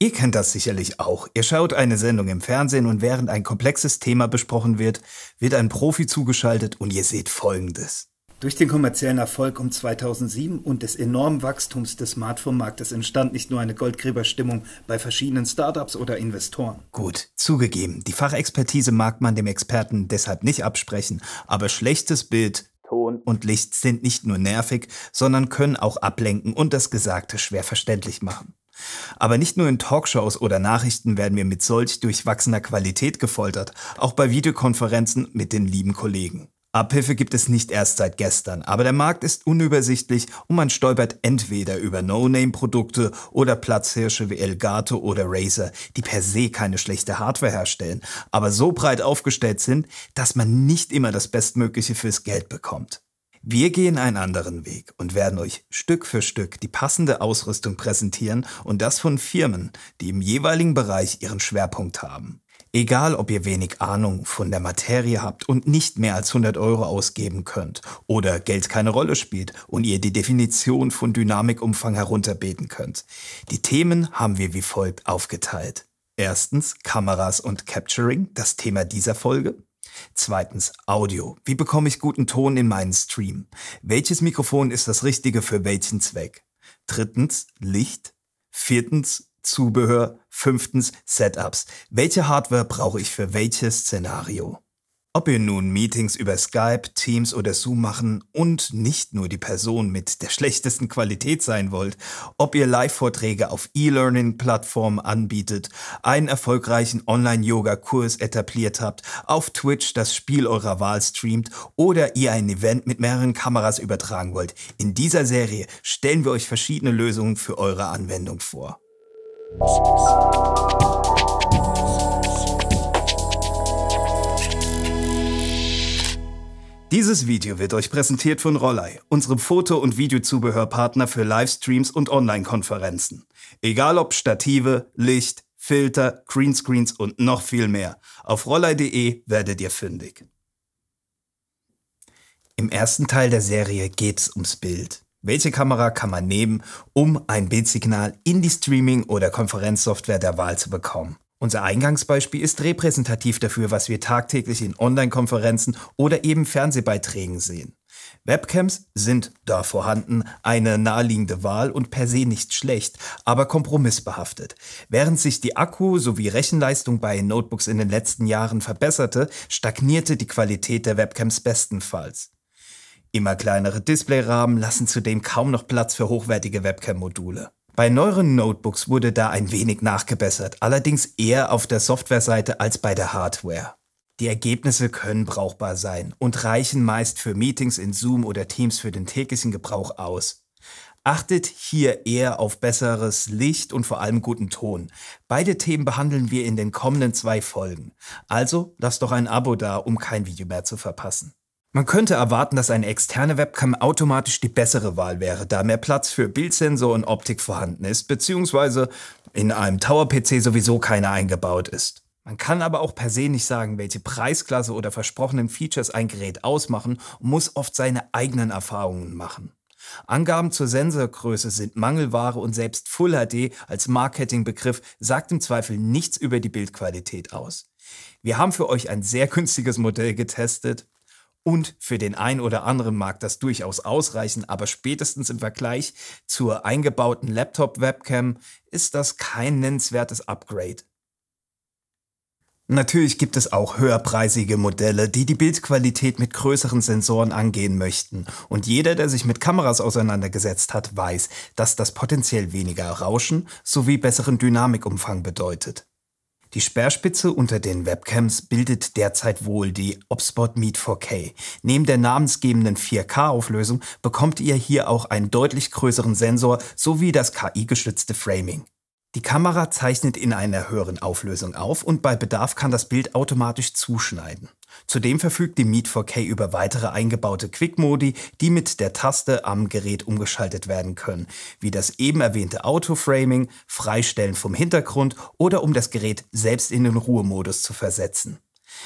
Ihr kennt das sicherlich auch. Ihr schaut eine Sendung im Fernsehen und während ein komplexes Thema besprochen wird, wird ein Profi zugeschaltet und ihr seht Folgendes. Durch den kommerziellen Erfolg um 2007 und des enormen Wachstums des Smartphone-Marktes entstand nicht nur eine Goldgräberstimmung bei verschiedenen Startups oder Investoren. Gut, zugegeben, die Fachexpertise mag man dem Experten deshalb nicht absprechen, aber schlechtes Bild Ton und Licht sind nicht nur nervig, sondern können auch ablenken und das Gesagte schwer verständlich machen. Aber nicht nur in Talkshows oder Nachrichten werden wir mit solch durchwachsener Qualität gefoltert, auch bei Videokonferenzen mit den lieben Kollegen. Abhilfe gibt es nicht erst seit gestern, aber der Markt ist unübersichtlich und man stolpert entweder über No-Name-Produkte oder Platzhirsche wie Elgato oder Razer, die per se keine schlechte Hardware herstellen, aber so breit aufgestellt sind, dass man nicht immer das Bestmögliche fürs Geld bekommt. Wir gehen einen anderen Weg und werden euch Stück für Stück die passende Ausrüstung präsentieren und das von Firmen, die im jeweiligen Bereich ihren Schwerpunkt haben. Egal, ob ihr wenig Ahnung von der Materie habt und nicht mehr als 100 Euro ausgeben könnt oder Geld keine Rolle spielt und ihr die Definition von Dynamikumfang herunterbeten könnt. Die Themen haben wir wie folgt aufgeteilt. Erstens Kameras und Capturing, das Thema dieser Folge. Zweitens Audio. Wie bekomme ich guten Ton in meinen Stream? Welches Mikrofon ist das richtige für welchen Zweck? Drittens Licht. Viertens Zubehör. Fünftens Setups. Welche Hardware brauche ich für welches Szenario? Ob ihr nun Meetings über Skype, Teams oder Zoom machen und nicht nur die Person mit der schlechtesten Qualität sein wollt, ob ihr Live-Vorträge auf E-Learning-Plattformen anbietet, einen erfolgreichen Online-Yoga-Kurs etabliert habt, auf Twitch das Spiel eurer Wahl streamt oder ihr ein Event mit mehreren Kameras übertragen wollt, in dieser Serie stellen wir euch verschiedene Lösungen für eure Anwendung vor. Dieses Video wird euch präsentiert von Rollei, unserem Foto- und Videozubehörpartner für Livestreams und Online-Konferenzen. Egal ob Stative, Licht, Filter, Greenscreens und noch viel mehr. Auf rollei.de werdet ihr fündig. Im ersten Teil der Serie geht's ums Bild. Welche Kamera kann man nehmen, um ein Bildsignal in die Streaming- oder Konferenzsoftware der Wahl zu bekommen? Unser Eingangsbeispiel ist repräsentativ dafür, was wir tagtäglich in Online-Konferenzen oder eben Fernsehbeiträgen sehen. Webcams sind da vorhanden, eine naheliegende Wahl und per se nicht schlecht, aber kompromissbehaftet. Während sich die Akku- sowie Rechenleistung bei Notebooks in den letzten Jahren verbesserte, stagnierte die Qualität der Webcams bestenfalls. Immer kleinere Displayrahmen lassen zudem kaum noch Platz für hochwertige Webcam-Module. Bei neueren Notebooks wurde da ein wenig nachgebessert, allerdings eher auf der Softwareseite als bei der Hardware. Die Ergebnisse können brauchbar sein und reichen meist für Meetings in Zoom oder Teams für den täglichen Gebrauch aus. Achtet hier eher auf besseres Licht und vor allem guten Ton. Beide Themen behandeln wir in den kommenden zwei Folgen. Also lasst doch ein Abo da, um kein Video mehr zu verpassen. Man könnte erwarten, dass eine externe Webcam automatisch die bessere Wahl wäre, da mehr Platz für Bildsensor und Optik vorhanden ist, beziehungsweise in einem Tower-PC sowieso keine eingebaut ist. Man kann aber auch per se nicht sagen, welche Preisklasse oder versprochenen Features ein Gerät ausmachen und muss oft seine eigenen Erfahrungen machen. Angaben zur Sensorgröße sind Mangelware und selbst Full HD als Marketingbegriff sagt im Zweifel nichts über die Bildqualität aus. Wir haben für euch ein sehr günstiges Modell getestet und für den einen oder anderen mag das durchaus ausreichen, aber spätestens im Vergleich zur eingebauten Laptop-Webcam ist das kein nennenswertes Upgrade. Natürlich gibt es auch höherpreisige Modelle, die die Bildqualität mit größeren Sensoren angehen möchten. Und jeder, der sich mit Kameras auseinandergesetzt hat, weiß, dass das potenziell weniger Rauschen sowie besseren Dynamikumfang bedeutet. Die Speerspitze unter den Webcams bildet derzeit wohl die Opspot Meet 4K. Neben der namensgebenden 4K-Auflösung bekommt ihr hier auch einen deutlich größeren Sensor sowie das KI-gestützte Framing. Die Kamera zeichnet in einer höheren Auflösung auf und bei Bedarf kann das Bild automatisch zuschneiden. Zudem verfügt die Meet 4K über weitere eingebaute Quick-Modi, die mit der Taste am Gerät umgeschaltet werden können, wie das eben erwähnte Auto-Framing, Freistellen vom Hintergrund oder um das Gerät selbst in den Ruhemodus zu versetzen.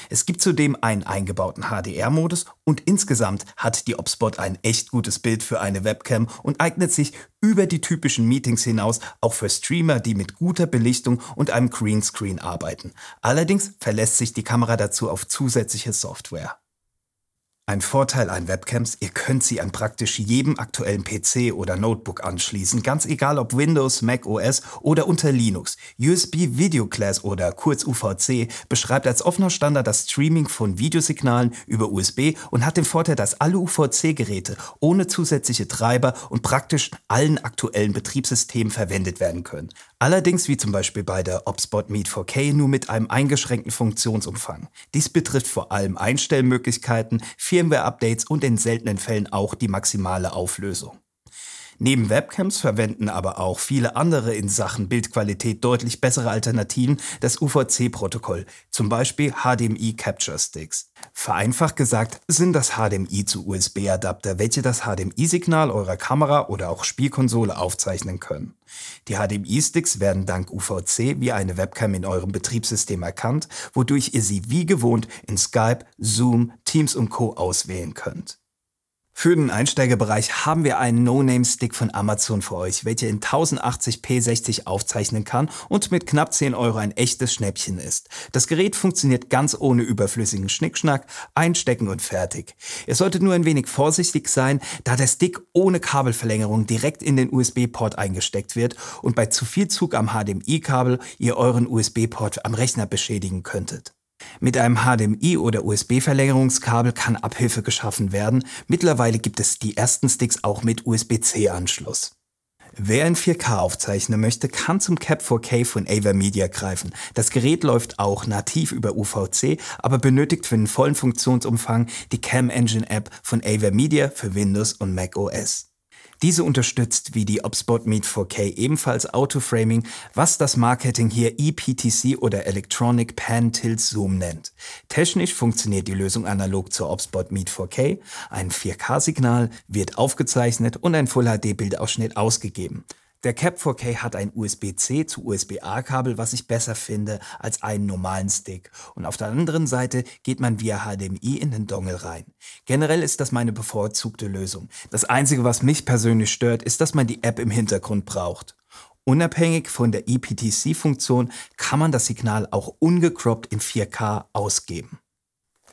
Es gibt zudem einen eingebauten HDR-Modus und insgesamt hat die Opsbot ein echt gutes Bild für eine Webcam und eignet sich über die typischen Meetings hinaus auch für Streamer, die mit guter Belichtung und einem Greenscreen arbeiten. Allerdings verlässt sich die Kamera dazu auf zusätzliche Software. Ein Vorteil an Webcams, ihr könnt sie an praktisch jedem aktuellen PC oder Notebook anschließen, ganz egal ob Windows, Mac OS oder unter Linux. USB Video Class oder kurz UVC beschreibt als offener Standard das Streaming von Videosignalen über USB und hat den Vorteil, dass alle UVC-Geräte ohne zusätzliche Treiber und praktisch allen aktuellen Betriebssystemen verwendet werden können. Allerdings wie zum Beispiel bei der OpSpot Meet 4K nur mit einem eingeschränkten Funktionsumfang. Dies betrifft vor allem Einstellmöglichkeiten, Firmware-Updates und in seltenen Fällen auch die maximale Auflösung. Neben Webcams verwenden aber auch viele andere in Sachen Bildqualität deutlich bessere Alternativen das UVC-Protokoll, zum Beispiel HDMI Capture Sticks. Vereinfacht gesagt sind das HDMI zu USB-Adapter, welche das HDMI-Signal eurer Kamera oder auch Spielkonsole aufzeichnen können. Die HDMI-Sticks werden dank UVC wie eine Webcam in eurem Betriebssystem erkannt, wodurch ihr sie wie gewohnt in Skype, Zoom, Teams und Co. auswählen könnt. Für den Einsteigerbereich haben wir einen No-Name-Stick von Amazon für euch, welcher in 1080p 60 aufzeichnen kann und mit knapp 10 Euro ein echtes Schnäppchen ist. Das Gerät funktioniert ganz ohne überflüssigen Schnickschnack, einstecken und fertig. Ihr solltet nur ein wenig vorsichtig sein, da der Stick ohne Kabelverlängerung direkt in den USB-Port eingesteckt wird und bei zu viel Zug am HDMI-Kabel ihr euren USB-Port am Rechner beschädigen könntet. Mit einem HDMI- oder USB-Verlängerungskabel kann Abhilfe geschaffen werden. Mittlerweile gibt es die ersten Sticks auch mit USB-C-Anschluss. Wer in 4K aufzeichnen möchte, kann zum Cap 4K von Ava Media greifen. Das Gerät läuft auch nativ über UVC, aber benötigt für den vollen Funktionsumfang die Cam Engine App von Ava Media für Windows und Mac OS. Diese unterstützt wie die Upspot Meet 4K ebenfalls Autoframing, was das Marketing hier ePTC oder Electronic Pan Tilt Zoom nennt. Technisch funktioniert die Lösung analog zur Upspot Meet 4K. Ein 4K-Signal wird aufgezeichnet und ein Full HD-Bildausschnitt ausgegeben. Der Cap4K hat ein USB-C zu USB-A-Kabel, was ich besser finde als einen normalen Stick. Und auf der anderen Seite geht man via HDMI in den Dongle rein. Generell ist das meine bevorzugte Lösung. Das Einzige, was mich persönlich stört, ist, dass man die App im Hintergrund braucht. Unabhängig von der ePTC-Funktion kann man das Signal auch ungecropped in 4K ausgeben.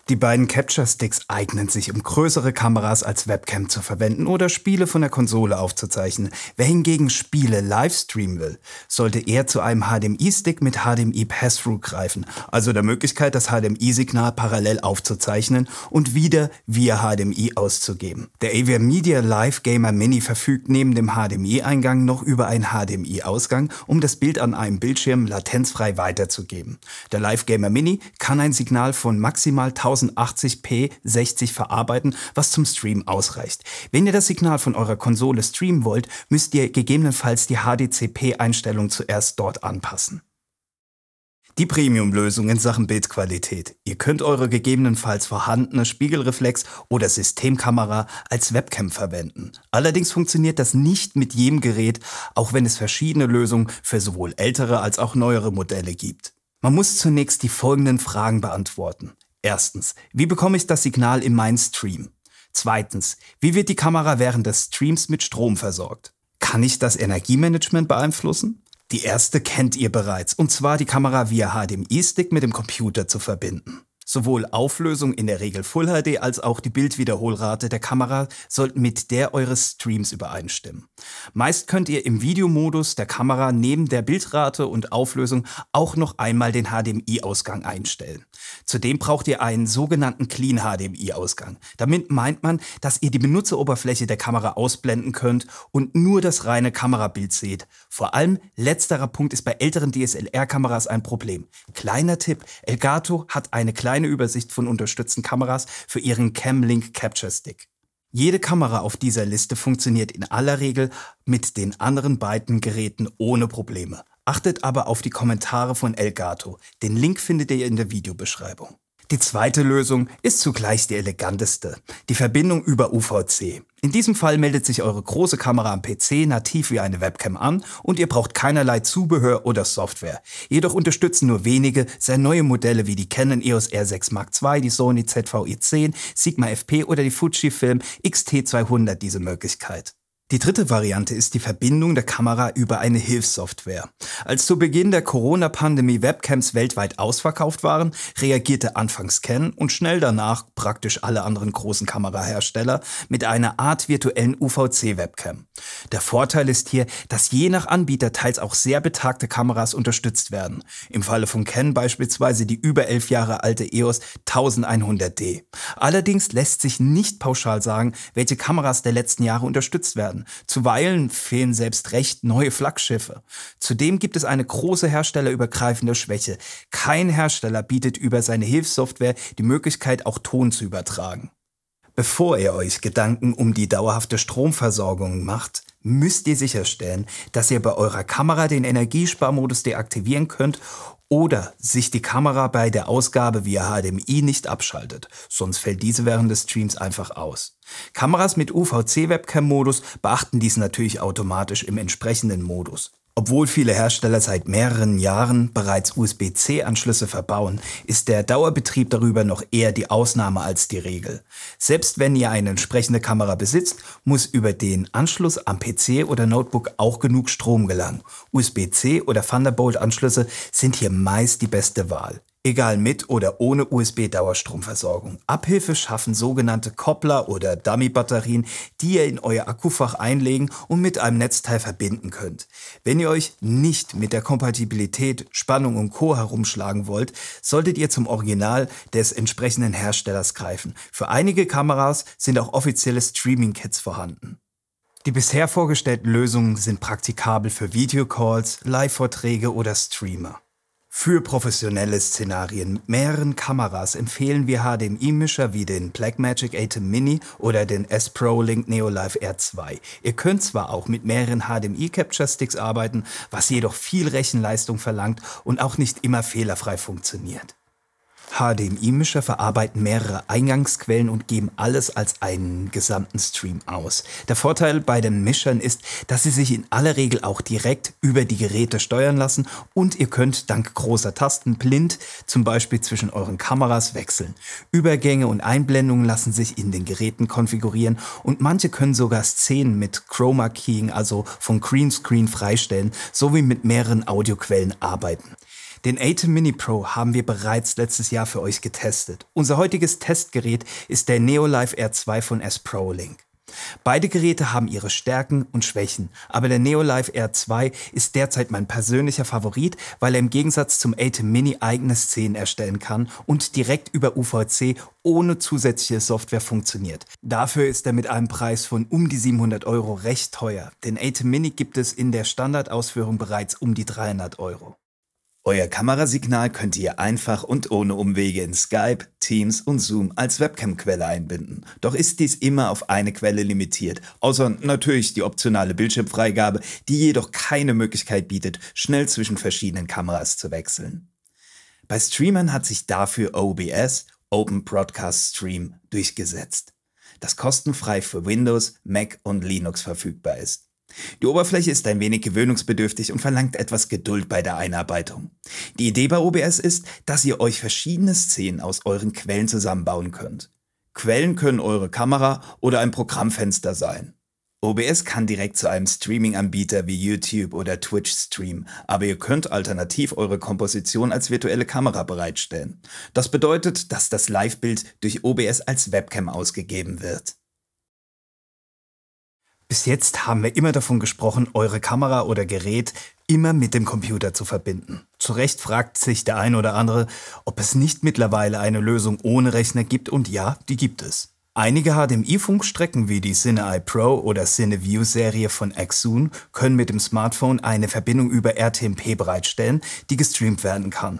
Die beiden Capture Sticks eignen sich, um größere Kameras als Webcam zu verwenden oder Spiele von der Konsole aufzuzeichnen. Wer hingegen Spiele livestreamen will, sollte eher zu einem HDMI-Stick mit HDMI Pass-Through greifen, also der Möglichkeit, das HDMI-Signal parallel aufzuzeichnen und wieder via HDMI auszugeben. Der AVR Media Live Gamer Mini verfügt neben dem HDMI-Eingang noch über einen HDMI-Ausgang, um das Bild an einem Bildschirm latenzfrei weiterzugeben. Der Live Gamer Mini kann ein Signal von maximal 1000 1080p 60 verarbeiten, was zum Stream ausreicht. Wenn ihr das Signal von eurer Konsole streamen wollt, müsst ihr gegebenenfalls die HDCP-Einstellung zuerst dort anpassen. Die Premium-Lösung in Sachen Bildqualität. Ihr könnt eure gegebenenfalls vorhandene Spiegelreflex oder Systemkamera als Webcam verwenden. Allerdings funktioniert das nicht mit jedem Gerät, auch wenn es verschiedene Lösungen für sowohl ältere als auch neuere Modelle gibt. Man muss zunächst die folgenden Fragen beantworten. Erstens, wie bekomme ich das Signal in meinen Stream? Zweitens, wie wird die Kamera während des Streams mit Strom versorgt? Kann ich das Energiemanagement beeinflussen? Die erste kennt ihr bereits, und zwar die Kamera via HDMI-Stick mit dem Computer zu verbinden. Sowohl Auflösung in der Regel Full HD als auch die Bildwiederholrate der Kamera sollten mit der eures Streams übereinstimmen. Meist könnt ihr im Videomodus der Kamera neben der Bildrate und Auflösung auch noch einmal den HDMI-Ausgang einstellen. Zudem braucht ihr einen sogenannten Clean HDMI-Ausgang. Damit meint man, dass ihr die Benutzeroberfläche der Kamera ausblenden könnt und nur das reine Kamerabild seht. Vor allem letzterer Punkt ist bei älteren DSLR-Kameras ein Problem. Kleiner Tipp, Elgato hat eine kleine kleine Übersicht von unterstützten Kameras für ihren Camlink Capture Stick. Jede Kamera auf dieser Liste funktioniert in aller Regel mit den anderen beiden Geräten ohne Probleme. Achtet aber auf die Kommentare von Elgato. Den Link findet ihr in der Videobeschreibung. Die zweite Lösung ist zugleich die eleganteste, die Verbindung über UVC. In diesem Fall meldet sich eure große Kamera am PC nativ wie eine Webcam an und ihr braucht keinerlei Zubehör oder Software. Jedoch unterstützen nur wenige sehr neue Modelle wie die Canon EOS R6 Mark II, die Sony ZV-E10, Sigma FP oder die Fujifilm XT200 diese Möglichkeit. Die dritte Variante ist die Verbindung der Kamera über eine Hilfssoftware. Als zu Beginn der Corona-Pandemie Webcams weltweit ausverkauft waren, reagierte anfangs Ken und schnell danach praktisch alle anderen großen Kamerahersteller mit einer Art virtuellen UVC-Webcam. Der Vorteil ist hier, dass je nach Anbieter teils auch sehr betagte Kameras unterstützt werden. Im Falle von Ken beispielsweise die über elf Jahre alte EOS 1100D. Allerdings lässt sich nicht pauschal sagen, welche Kameras der letzten Jahre unterstützt werden worden. Zuweilen fehlen selbst recht neue Flaggschiffe. Zudem gibt es eine große herstellerübergreifende Schwäche. Kein Hersteller bietet über seine Hilfssoftware die Möglichkeit, auch Ton zu übertragen. Bevor ihr euch Gedanken um die dauerhafte Stromversorgung macht, müsst ihr sicherstellen, dass ihr bei eurer Kamera den Energiesparmodus deaktivieren könnt oder sich die Kamera bei der Ausgabe via HDMI nicht abschaltet, sonst fällt diese während des Streams einfach aus. Kameras mit UVC-Webcam-Modus beachten dies natürlich automatisch im entsprechenden Modus. Obwohl viele Hersteller seit mehreren Jahren bereits USB-C-Anschlüsse verbauen, ist der Dauerbetrieb darüber noch eher die Ausnahme als die Regel. Selbst wenn ihr eine entsprechende Kamera besitzt, muss über den Anschluss am PC oder Notebook auch genug Strom gelangen. USB-C oder Thunderbolt-Anschlüsse sind hier meist die beste Wahl egal mit oder ohne USB-Dauerstromversorgung. Abhilfe schaffen sogenannte Koppler oder Dummy-Batterien, die ihr in euer Akkufach einlegen und mit einem Netzteil verbinden könnt. Wenn ihr euch nicht mit der Kompatibilität, Spannung und Co. herumschlagen wollt, solltet ihr zum Original des entsprechenden Herstellers greifen. Für einige Kameras sind auch offizielle Streaming-Kits vorhanden. Die bisher vorgestellten Lösungen sind praktikabel für Videocalls, Live-Vorträge oder Streamer. Für professionelle Szenarien mit mehreren Kameras empfehlen wir HDMI-Mischer wie den Blackmagic Atom Mini oder den S-Pro Link Neolive R2. Ihr könnt zwar auch mit mehreren HDMI-Capture-Sticks arbeiten, was jedoch viel Rechenleistung verlangt und auch nicht immer fehlerfrei funktioniert. HDMI-Mischer verarbeiten mehrere Eingangsquellen und geben alles als einen gesamten Stream aus. Der Vorteil bei den Mischern ist, dass sie sich in aller Regel auch direkt über die Geräte steuern lassen und ihr könnt dank großer Tasten blind zum Beispiel zwischen euren Kameras wechseln. Übergänge und Einblendungen lassen sich in den Geräten konfigurieren und manche können sogar Szenen mit Chroma Keying, also von Greenscreen freistellen, sowie mit mehreren Audioquellen arbeiten. Den Atem Mini Pro haben wir bereits letztes Jahr für euch getestet. Unser heutiges Testgerät ist der Neolife R2 von s Pro Link. Beide Geräte haben ihre Stärken und Schwächen, aber der Neolife R2 ist derzeit mein persönlicher Favorit, weil er im Gegensatz zum Atem Mini eigene Szenen erstellen kann und direkt über UVC ohne zusätzliche Software funktioniert. Dafür ist er mit einem Preis von um die 700 Euro recht teuer. Den Atem Mini gibt es in der Standardausführung bereits um die 300 Euro. Euer Kamerasignal könnt ihr einfach und ohne Umwege in Skype, Teams und Zoom als Webcam-Quelle einbinden. Doch ist dies immer auf eine Quelle limitiert, außer natürlich die optionale Bildschirmfreigabe, die jedoch keine Möglichkeit bietet, schnell zwischen verschiedenen Kameras zu wechseln. Bei Streamern hat sich dafür OBS, Open Broadcast Stream, durchgesetzt, das kostenfrei für Windows, Mac und Linux verfügbar ist. Die Oberfläche ist ein wenig gewöhnungsbedürftig und verlangt etwas Geduld bei der Einarbeitung. Die Idee bei OBS ist, dass ihr euch verschiedene Szenen aus euren Quellen zusammenbauen könnt. Quellen können eure Kamera oder ein Programmfenster sein. OBS kann direkt zu einem Streaming-Anbieter wie YouTube oder Twitch streamen, aber ihr könnt alternativ eure Komposition als virtuelle Kamera bereitstellen. Das bedeutet, dass das Live-Bild durch OBS als Webcam ausgegeben wird. Bis jetzt haben wir immer davon gesprochen, eure Kamera oder Gerät immer mit dem Computer zu verbinden. Zu Recht fragt sich der ein oder andere, ob es nicht mittlerweile eine Lösung ohne Rechner gibt und ja, die gibt es. Einige HDMI-Funkstrecken wie die CineEye Pro oder CineView-Serie von Exun können mit dem Smartphone eine Verbindung über RTMP bereitstellen, die gestreamt werden kann.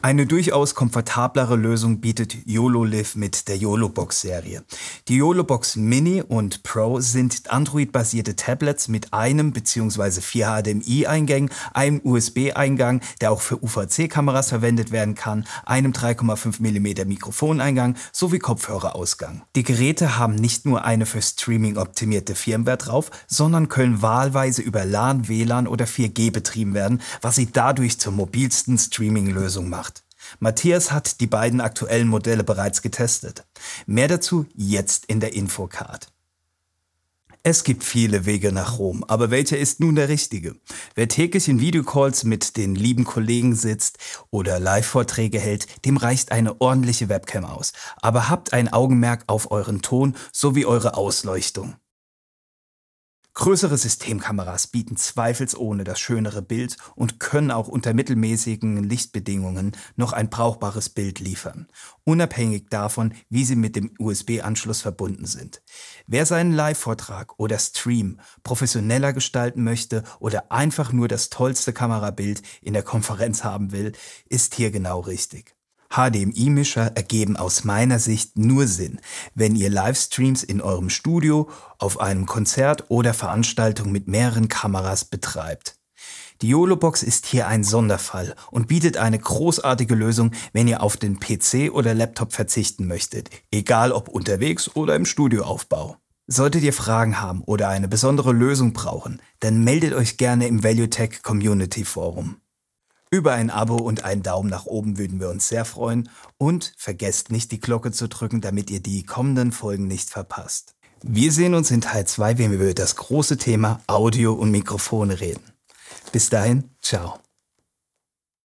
Eine durchaus komfortablere Lösung bietet YOLO Live mit der YOLO Box Serie. Die YOLO Box Mini und Pro sind Android-basierte Tablets mit einem bzw. vier HDMI-Eingängen, einem USB-Eingang, der auch für UVC-Kameras verwendet werden kann, einem 3,5 mm Mikrofoneingang sowie Kopfhörerausgang. Die Geräte haben nicht nur eine für Streaming optimierte Firmware drauf, sondern können wahlweise über LAN, WLAN oder 4G betrieben werden, was sie dadurch zur mobilsten Streaming-Lösung macht. Matthias hat die beiden aktuellen Modelle bereits getestet. Mehr dazu jetzt in der Infocard. Es gibt viele Wege nach Rom, aber welcher ist nun der richtige? Wer täglich in Videocalls mit den lieben Kollegen sitzt oder Live-Vorträge hält, dem reicht eine ordentliche Webcam aus. Aber habt ein Augenmerk auf euren Ton sowie eure Ausleuchtung. Größere Systemkameras bieten zweifelsohne das schönere Bild und können auch unter mittelmäßigen Lichtbedingungen noch ein brauchbares Bild liefern, unabhängig davon, wie sie mit dem USB-Anschluss verbunden sind. Wer seinen Live-Vortrag oder Stream professioneller gestalten möchte oder einfach nur das tollste Kamerabild in der Konferenz haben will, ist hier genau richtig. HDMI-Mischer ergeben aus meiner Sicht nur Sinn, wenn ihr Livestreams in eurem Studio, auf einem Konzert oder Veranstaltung mit mehreren Kameras betreibt. Die YOLO-Box ist hier ein Sonderfall und bietet eine großartige Lösung, wenn ihr auf den PC oder Laptop verzichten möchtet, egal ob unterwegs oder im Studioaufbau. Solltet ihr Fragen haben oder eine besondere Lösung brauchen, dann meldet euch gerne im ValueTech Community Forum. Über ein Abo und einen Daumen nach oben würden wir uns sehr freuen und vergesst nicht die Glocke zu drücken, damit ihr die kommenden Folgen nicht verpasst. Wir sehen uns in Teil 2, wenn wir über das große Thema Audio und Mikrofone reden. Bis dahin, ciao.